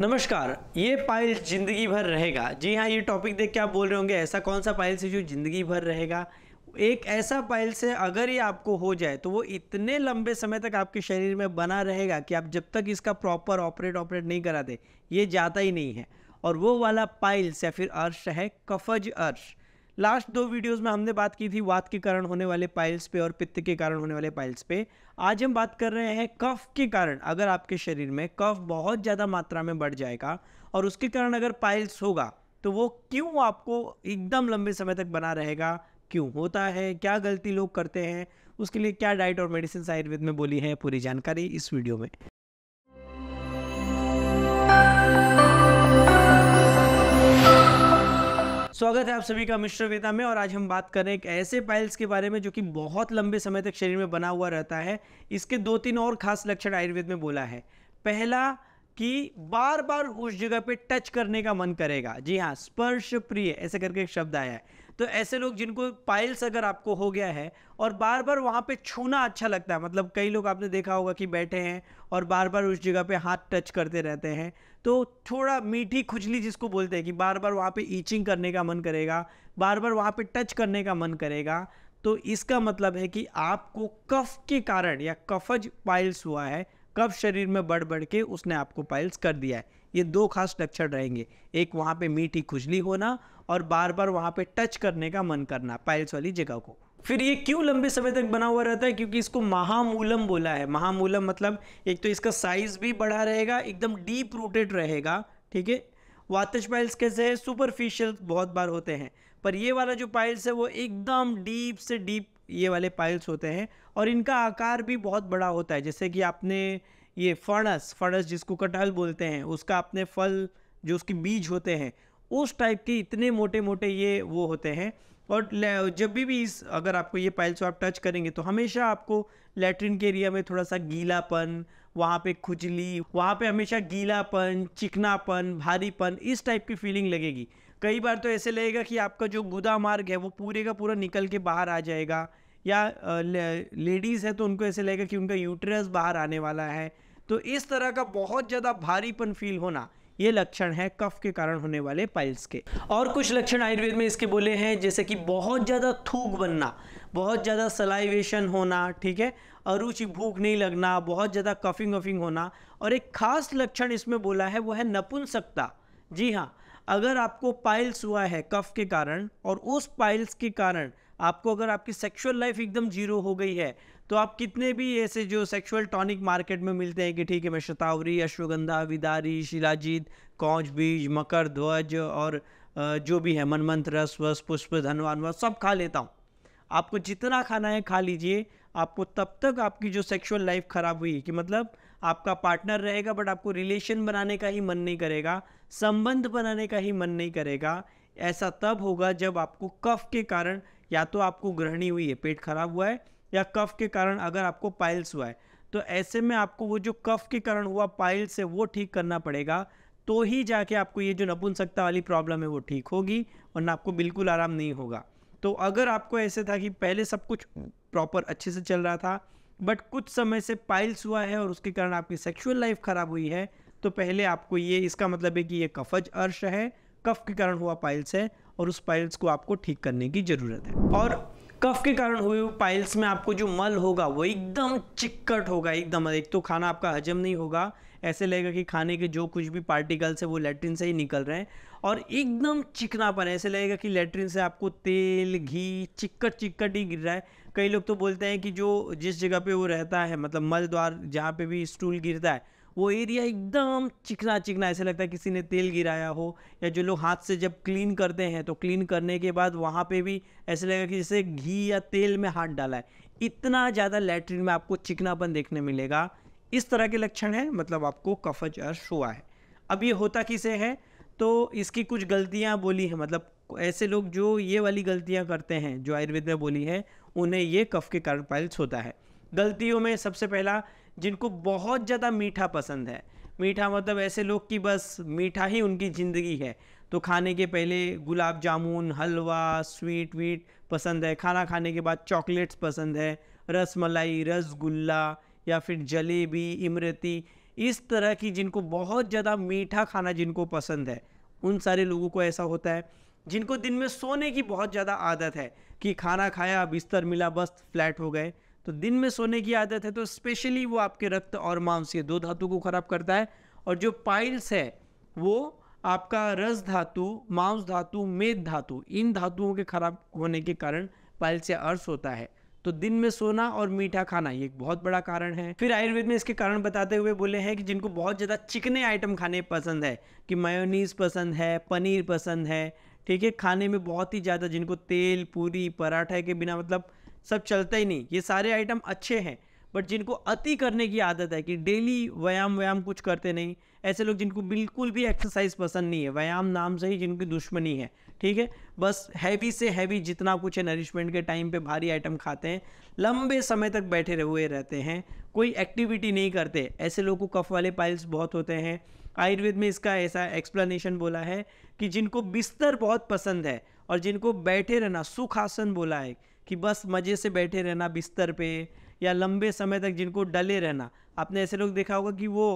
नमस्कार ये पाइल जिंदगी भर रहेगा जी हाँ ये टॉपिक देख के आप बोल रहे होंगे ऐसा कौन सा पाइल से जो जिंदगी भर रहेगा एक ऐसा पाइल से अगर ये आपको हो जाए तो वो इतने लंबे समय तक आपके शरीर में बना रहेगा कि आप जब तक इसका प्रॉपर ऑपरेट ऑपरेट नहीं कराते ये जाता ही नहीं है और वो वाला पाइल्स या फिर अर्श है कफज अर्श लास्ट दो वीडियोस में हमने बात की थी वात के कारण होने वाले पाइल्स पे और पित्त के कारण होने वाले पाइल्स पे आज हम बात कर रहे हैं कफ के कारण अगर आपके शरीर में कफ बहुत ज़्यादा मात्रा में बढ़ जाएगा और उसके कारण अगर पाइल्स होगा तो वो क्यों आपको एकदम लंबे समय तक बना रहेगा क्यों होता है क्या गलती लोग करते हैं उसके लिए क्या डाइट और मेडिसिन आयुर्वेद में बोली है पूरी जानकारी इस वीडियो में स्वागत है आप सभी का मिश्र में और आज हम बात कर रहे हैं एक ऐसे पाइल्स के बारे में जो कि बहुत लंबे समय तक शरीर में बना हुआ रहता है इसके दो तीन और खास लक्षण आयुर्वेद में बोला है पहला कि बार बार उस जगह पे टच करने का मन करेगा जी हाँ स्पर्श प्रिय ऐसे करके एक शब्द आया है तो ऐसे लोग जिनको पाइल्स अगर आपको हो गया है और बार बार वहाँ पे छूना अच्छा लगता है मतलब कई लोग आपने देखा होगा कि बैठे हैं और बार बार उस जगह पे हाथ टच करते रहते हैं तो थोड़ा मीठी खुजली जिसको बोलते हैं कि बार बार वहाँ पे ईचिंग करने का मन करेगा बार बार वहाँ पे टच करने का मन करेगा तो इसका मतलब है कि आपको कफ के कारण या कफज पाइल्स हुआ है कफ शरीर में बढ़ बढ़ के उसने आपको पाइल्स कर दिया है ये दो खास लक्षण रहेंगे एक वहाँ पे मीठी खुजली होना और बार बार वहाँ पे टच करने का मन करना पाइल्स वाली जगह को फिर ये क्यों लंबे समय तक बना हुआ रहता है क्योंकि इसको महामूलम बोला है महामूलम मतलब एक तो इसका साइज भी बड़ा रहेगा एकदम डीप रूटेड रहेगा ठीक है वातज पाइल्स कैसे है सुपरफिशियल बहुत बार होते हैं पर ये वाला जो पाइल्स है वो एकदम डीप से डीप ये वाले पाइल्स होते हैं और इनका आकार भी बहुत बड़ा होता है जैसे कि आपने ये फणस फणस जिसको कटहल बोलते हैं उसका अपने फल जो उसके बीज होते हैं उस टाइप के इतने मोटे मोटे ये वो होते हैं और जब भी भी इस अगर आपको ये पाइल्स आप टच करेंगे तो हमेशा आपको लेटरिन के एरिया में थोड़ा सा गीलापन वहाँ पे खुजली वहाँ पे हमेशा गीलापन चिकनापन भारीपन इस टाइप की फीलिंग लगेगी कई बार तो ऐसे लगेगा कि आपका जो गुदा मार्ग है वो पूरे का पूरा निकल के बाहर आ जाएगा या लेडीज़ है तो उनको ऐसे लगेगा कि उनका यूट्रस बाहर आने वाला है तो इस तरह का बहुत ज़्यादा भारीपन फील होना ये लक्षण है कफ के कारण होने वाले पाइल्स के और कुछ लक्षण आयुर्वेद में इसके बोले हैं जैसे कि बहुत ज़्यादा थूक बनना बहुत ज़्यादा सलाइवेशन होना ठीक है अरुचि भूख नहीं लगना बहुत ज़्यादा कफिंग वफिंग होना और एक खास लक्षण इसमें बोला है वो है नपुंसकता जी हाँ अगर आपको पाइल्स हुआ है कफ के कारण और उस पाइल्स के कारण आपको अगर आपकी सेक्सुअल लाइफ एकदम जीरो हो गई है तो आप कितने भी ऐसे जो सेक्सुअल टॉनिक मार्केट में मिलते हैं कि ठीक है मैं शतावरी अश्वगंधा विदारी शिलाजीत कौच बीज मकर ध्वज और जो भी है मनमंत्र रस वस पुष्प धनवान वस सब खा लेता हूँ आपको जितना खाना है खा लीजिए आपको तब तक आपकी जो सेक्सुअल लाइफ ख़राब हुई कि मतलब आपका पार्टनर रहेगा बट आपको रिलेशन बनाने का ही मन नहीं करेगा संबंध बनाने का ही मन नहीं करेगा ऐसा तब होगा जब आपको कफ के कारण या तो आपको ग्रहणी हुई है पेट खराब हुआ है या कफ के कारण अगर आपको पाइल्स हुआ है तो ऐसे में आपको वो जो कफ के कारण हुआ पाइल्स है वो ठीक करना पड़ेगा तो ही जाके आपको ये जो नपुंसकता वाली प्रॉब्लम है वो ठीक होगी वरना आपको बिल्कुल आराम नहीं होगा तो अगर आपको ऐसे था कि पहले सब कुछ प्रॉपर अच्छे से चल रहा था बट कुछ समय से पाइल्स हुआ है और उसके कारण आपकी सेक्सुअल लाइफ ख़राब हुई है तो पहले आपको ये इसका मतलब है कि ये कफज अर्श है कफ के कारण हुआ पाइल्स है और उस पाइल्स को आपको ठीक करने की ज़रूरत है और कफ के कारण हुए पाइल्स में आपको जो मल होगा वो एकदम चिक्कट होगा एकदम एक तो खाना आपका हजम नहीं होगा ऐसे लगेगा कि खाने के जो कुछ भी पार्टिकल्स है वो लेटरिन से ही निकल रहे हैं और एकदम चिकनापन ऐसे लगेगा कि लेटरिन से आपको तेल घी चिक्कट चिक्कट ही गिर रहा है कई लोग तो बोलते हैं कि जो जिस जगह पे वो रहता है मतलब मल द्वार जहाँ पे भी स्टूल गिरता है वो एरिया एकदम चिकना चिकना ऐसे लगता है किसी ने तेल गिराया हो या जो लोग हाथ से जब क्लीन करते हैं तो क्लीन करने के बाद वहाँ पे भी ऐसे लगेगा कि जैसे घी या तेल में हाथ डाला है इतना ज़्यादा लेटरिन में आपको चिकनापन देखने मिलेगा इस तरह के लक्षण हैं मतलब आपको कफ जर हुआ है अब ये होता किसे है तो इसकी कुछ गलतियाँ बोली हैं मतलब ऐसे लोग जो ये वाली गलतियाँ करते हैं जो आयुर्वेद में बोली है उन्हें ये कफ के कारण पाइल्स होता है गलतियों में सबसे पहला जिनको बहुत ज़्यादा मीठा पसंद है मीठा मतलब ऐसे लोग की बस मीठा ही उनकी ज़िंदगी है तो खाने के पहले गुलाब जामुन हलवा स्वीट वीट पसंद है खाना खाने के बाद चॉकलेट्स पसंद है रस मलाई रसगुल्ला या फिर जलेबी इमरती इस तरह की जिनको बहुत ज़्यादा मीठा खाना जिनको पसंद है उन सारे लोगों को ऐसा होता है जिनको दिन में सोने की बहुत ज़्यादा आदत है कि खाना खाया बिस्तर मिला बस फ्लैट हो गए तो दिन में सोने की आदत है तो स्पेशली वो आपके रक्त और मांस ये दो धातु को ख़राब करता है और जो पाइल्स है वो आपका रस धातु मांस धातु मेद धातु इन धातुओं के खराब होने के कारण पाइल्स या अर्स होता है तो दिन में सोना और मीठा खाना ये एक बहुत बड़ा कारण है फिर आयुर्वेद में इसके कारण बताते हुए बोले हैं कि जिनको बहुत ज़्यादा चिकने आइटम खाने पसंद है कि मायोनीज पसंद है पनीर पसंद है ठीक है खाने में बहुत ही ज़्यादा जिनको तेल पूरी पराठा के बिना मतलब सब चलता ही नहीं ये सारे आइटम अच्छे हैं बट जिनको अति करने की आदत है कि डेली व्यायाम व्यायाम कुछ करते नहीं ऐसे लोग जिनको बिल्कुल भी एक्सरसाइज पसंद नहीं है व्यायाम नाम से ही जिनकी दुश्मनी है ठीक है बस हैवी से हैवी जितना कुछ है नरिशमेंट के टाइम पे भारी आइटम खाते हैं लंबे समय तक बैठे हुए रहते हैं कोई एक्टिविटी नहीं करते ऐसे लोगों को कफ वाले पाइल्स बहुत होते हैं आयुर्वेद में इसका ऐसा एक्सप्लेनेशन बोला है कि जिनको बिस्तर बहुत पसंद है और जिनको बैठे रहना सुखासन बोला है कि बस मज़े से बैठे रहना बिस्तर पे या लंबे समय तक जिनको डले रहना आपने ऐसे लोग देखा होगा कि वो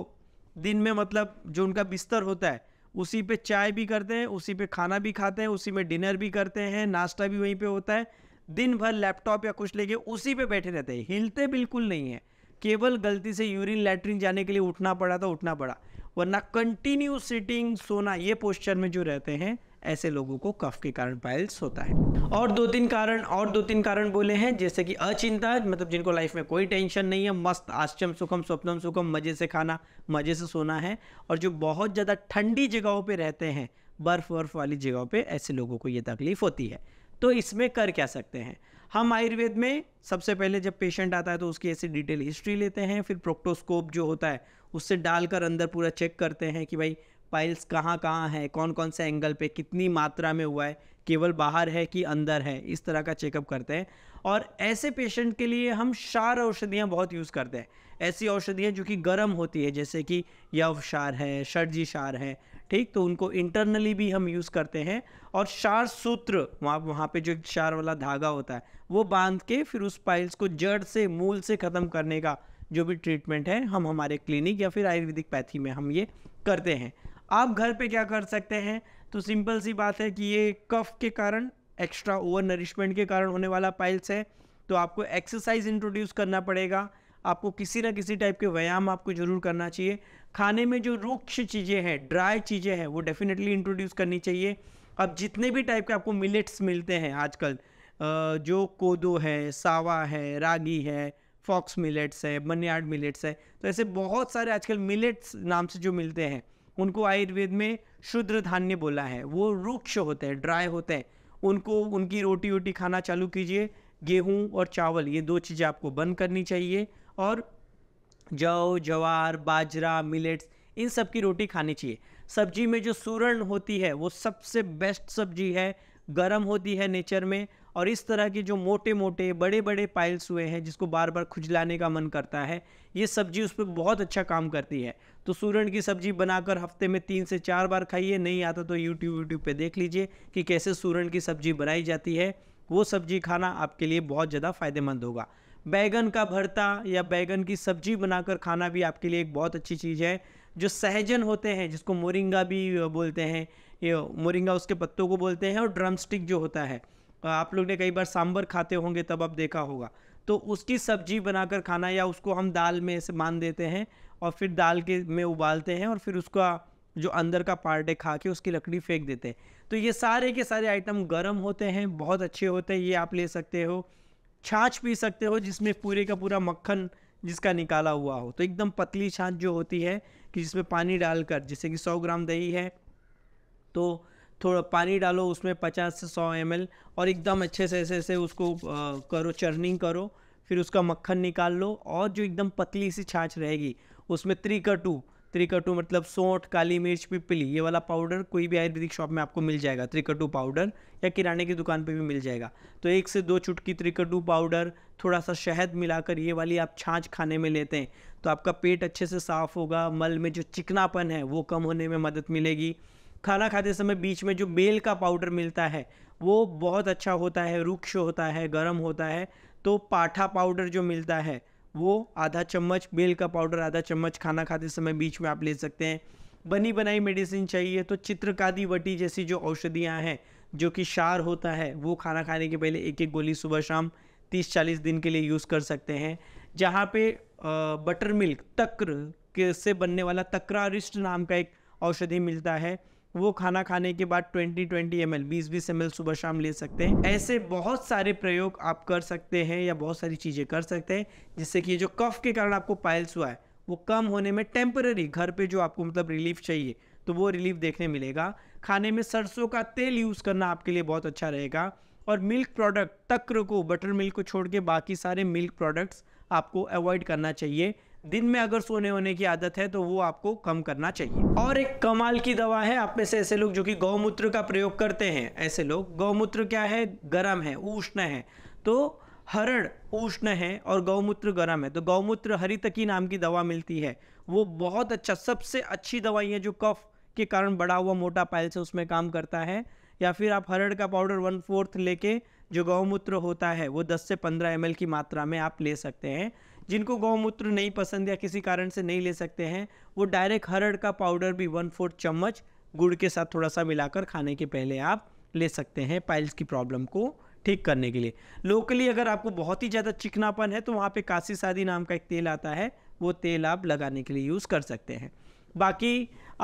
दिन में मतलब जो उनका बिस्तर होता है उसी पे चाय भी करते हैं उसी पे खाना भी खाते हैं उसी में डिनर भी करते हैं नाश्ता भी वहीं पे होता है दिन भर लैपटॉप या कुछ लेके उसी पे बैठे रहते हैं हिलते बिल्कुल नहीं है केवल गलती से यूरिन लेटरिन जाने के लिए उठना पड़ा तो उठना पड़ा वरना कंटिन्यू सिटिंग सोना ये पोस्चर में जो रहते हैं ऐसे लोगों को कफ के कारण पाइल्स होता है और दो तीन कारण और दो तीन कारण बोले हैं जैसे कि अचिंता मतलब जिनको लाइफ में कोई टेंशन नहीं है मस्त आश्चर्य सुखम स्वप्नम सुखम मज़े से खाना मज़े से सोना है और जो बहुत ज़्यादा ठंडी जगहों पर रहते हैं बर्फ़ वर्फ वाली जगहों पर ऐसे लोगों को ये तकलीफ़ होती है तो इसमें कर क्या सकते हैं हम आयुर्वेद में सबसे पहले जब पेशेंट आता है तो उसकी ऐसी डिटेल हिस्ट्री लेते हैं फिर प्रोक्टोस्कोप जो होता है उससे डालकर अंदर पूरा चेक करते हैं कि भाई पाइल्स कहाँ कहाँ हैं कौन कौन से एंगल पे कितनी मात्रा में हुआ है केवल बाहर है कि अंदर है इस तरह का चेकअप करते हैं और ऐसे पेशेंट के लिए हम क्षार औषधियाँ बहुत यूज़ करते हैं ऐसी औषधियाँ जो कि गर्म होती है जैसे कि यव क्षार है शर्जी क्षार है ठीक तो उनको इंटरनली भी हम यूज़ करते हैं और क्षार सूत्र वहाँ वहाँ पर जो क्षार वाला धागा होता है वो बांध के फिर उस पाइल्स को जड़ से मूल से ख़त्म करने का जो भी ट्रीटमेंट है हम हमारे क्लिनिक या फिर आयुर्वेदिक पैथी में हम ये करते हैं आप घर पे क्या कर सकते हैं तो सिंपल सी बात है कि ये कफ के कारण एक्स्ट्रा ओवर नरिशमेंट के कारण होने वाला पाइल्स है तो आपको एक्सरसाइज इंट्रोड्यूस करना पड़ेगा आपको किसी ना किसी टाइप के व्यायाम आपको जरूर करना चाहिए खाने में जो रूक्ष चीज़ें हैं ड्राई चीज़ें हैं वो डेफिनेटली इंट्रोड्यूस करनी चाहिए अब जितने भी टाइप के आपको मिलेट्स मिलते हैं आजकल जो कोदो है सावा है रागी है फॉक्स मिलेट्स है बनियाड मिलेट्स है तो ऐसे बहुत सारे आजकल मिलेट्स नाम से जो मिलते हैं उनको आयुर्वेद में शुद्र धान्य बोला है वो रूक्ष होते हैं ड्राई होते हैं उनको उनकी रोटी वोटी खाना चालू कीजिए गेहूँ और चावल ये दो चीज़ें आपको बंद करनी चाहिए और जौ जवार बाजरा मिलेट्स इन सब की रोटी खानी चाहिए सब्जी में जो सूरण होती है वो सबसे बेस्ट सब्जी है गर्म होती है नेचर में और इस तरह के जो मोटे मोटे बड़े बड़े पाइल्स हुए हैं जिसको बार बार खुजलाने का मन करता है ये सब्जी उस पर बहुत अच्छा काम करती है तो सूरण की सब्जी बनाकर हफ्ते में तीन से चार बार खाइए नहीं आता तो यूट्यूब यूट्यूब पर देख लीजिए कि कैसे सूरन की सब्जी बनाई जाती है वो सब्जी खाना आपके लिए बहुत ज़्यादा फ़ायदेमंद होगा बैगन का भरता या बैगन की सब्जी बनाकर खाना भी आपके लिए एक बहुत अच्छी चीज़ है जो सहजन होते हैं जिसको मोरिंगा भी बोलते हैं ये मोरिंगा उसके पत्तों को बोलते हैं और ड्रम स्टिक जो होता है आप लोग ने कई बार सांबर खाते होंगे तब आप देखा होगा तो उसकी सब्जी बनाकर खाना या उसको हम दाल में से मान देते हैं और फिर दाल के में उबालते हैं और फिर उसका जो अंदर का पार्ट है खा के उसकी लकड़ी फेंक देते हैं तो ये सारे के सारे आइटम गर्म होते हैं बहुत अच्छे होते हैं ये आप ले सकते हो छाछ पी सकते हो जिसमें पूरे का पूरा मक्खन जिसका निकाला हुआ हो तो एकदम पतली छाछ जो होती है कि जिसमें पानी डालकर जैसे कि सौ ग्राम दही है तो थोड़ा पानी डालो उसमें 50 से 100 एम और एकदम अच्छे से ऐसे ऐसे उसको करो चर्निंग करो फिर उसका मक्खन निकाल लो और जो एकदम पतली सी छाछ रहेगी उसमें त्रिकटू त्रिकटू मतलब सौंठ काली मिर्च पिपली ये वाला पाउडर कोई भी आयुर्वेदिक शॉप में आपको मिल जाएगा त्रिकटू पाउडर या किराने की दुकान पे भी मिल जाएगा तो एक से दो चुटकी त्रिकटू पाउडर थोड़ा सा शहद मिलाकर ये वाली आप छाछ खाने में लेते हैं तो आपका पेट अच्छे से साफ़ होगा मल में जो चिकनापन है वो कम होने में मदद मिलेगी खाना खाते समय बीच में जो बेल का पाउडर मिलता है वो बहुत अच्छा होता है रुक्ष होता है गर्म होता है तो पाठा पाउडर जो मिलता है वो आधा चम्मच बेल का पाउडर आधा चम्मच खाना खाते समय बीच में आप ले सकते हैं बनी बनाई मेडिसिन चाहिए तो चित्रकादी वटी जैसी जो औषधियाँ हैं जो कि शार होता है वो खाना खाने के पहले एक एक गोली सुबह शाम तीस चालीस दिन के लिए यूज़ कर सकते हैं जहाँ पे बटर मिल्क तक्र के से बनने वाला तक्रारिस्ट नाम का एक औषधि मिलता है वो खाना खाने के बाद 20 20 एम एल बीस बीस एम सुबह शाम ले सकते हैं ऐसे बहुत सारे प्रयोग आप कर सकते हैं या बहुत सारी चीज़ें कर सकते हैं जिससे कि जो कफ के कारण आपको पाइल्स हुआ है वो कम होने में टेम्पररी घर पे जो आपको मतलब रिलीफ चाहिए तो वो रिलीफ देखने मिलेगा खाने में सरसों का तेल यूज़ करना आपके लिए बहुत अच्छा रहेगा और मिल्क प्रोडक्ट तक्र को बटर मिल्क को छोड़ के बाकी सारे मिल्क प्रोडक्ट्स आपको अवॉइड करना चाहिए दिन में अगर सोने होने की आदत है तो वो आपको कम करना चाहिए और एक कमाल की दवा है आप में से ऐसे लोग जो कि गौमूत्र का प्रयोग करते हैं ऐसे लोग गौमूत्र क्या है गर्म है उष्ण है तो हरण उष्ण है और गौमूत्र गर्म है तो गौमूत्र हरितकी नाम की दवा मिलती है वो बहुत अच्छा सबसे अच्छी दवाई है जो कफ के कारण बड़ा हुआ मोटा पायल से उसमें काम करता है या फिर आप हरड़ का पाउडर वन फोर्थ लेके जो गौमूत्र होता है वो 10 से 15 एम की मात्रा में आप ले सकते हैं जिनको गौमूत्र नहीं पसंद या किसी कारण से नहीं ले सकते हैं वो डायरेक्ट हरड़ का पाउडर भी वन फोर्थ चम्मच गुड़ के साथ थोड़ा सा मिलाकर खाने के पहले आप ले सकते हैं पाइल्स की प्रॉब्लम को ठीक करने के लिए लोकली अगर आपको बहुत ही ज़्यादा चिकनापन है तो वहाँ पे काशी सादी नाम का एक तेल आता है वो तेल आप लगाने के लिए यूज़ कर सकते हैं बाकी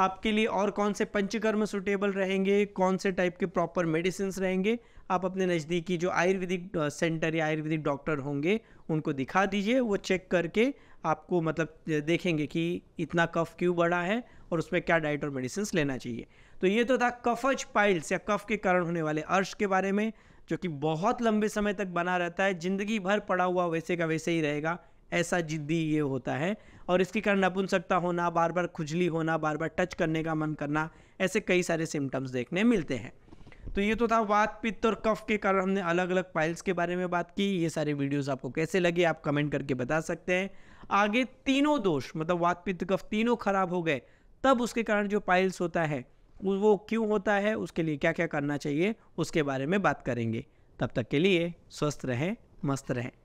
आपके लिए और कौन से पंचकर्म सुटेबल रहेंगे कौन से टाइप के प्रॉपर मेडिसिन रहेंगे आप अपने नज़दीकी जो आयुर्वेदिक सेंटर या आयुर्वेदिक डॉक्टर होंगे उनको दिखा दीजिए वो चेक करके आपको मतलब देखेंगे कि इतना कफ क्यों बढ़ा है और उसमें क्या डाइट और मेडिसिन लेना चाहिए तो ये तो था कफज पाइल्स या कफ के कारण होने वाले अर्श के बारे में जो कि बहुत लंबे समय तक बना रहता है ज़िंदगी भर पड़ा हुआ वैसे का वैसे ही रहेगा ऐसा जिद्दी ये होता है और इसके कारण नपुंसकता होना बार बार खुजली होना बार बार टच करने का मन करना ऐसे कई सारे सिम्टम्स देखने मिलते हैं तो ये तो था वात पित्त और कफ के कारण हमने अलग अलग पाइल्स के बारे में बात की ये सारे वीडियोस आपको कैसे लगे आप कमेंट करके बता सकते हैं आगे तीनों दोष मतलब वात पित्त कफ तीनों खराब हो गए तब उसके कारण जो पाइल्स होता है वो क्यों होता है उसके लिए क्या क्या करना चाहिए उसके बारे में बात करेंगे तब तक के लिए स्वस्थ रहें मस्त रहें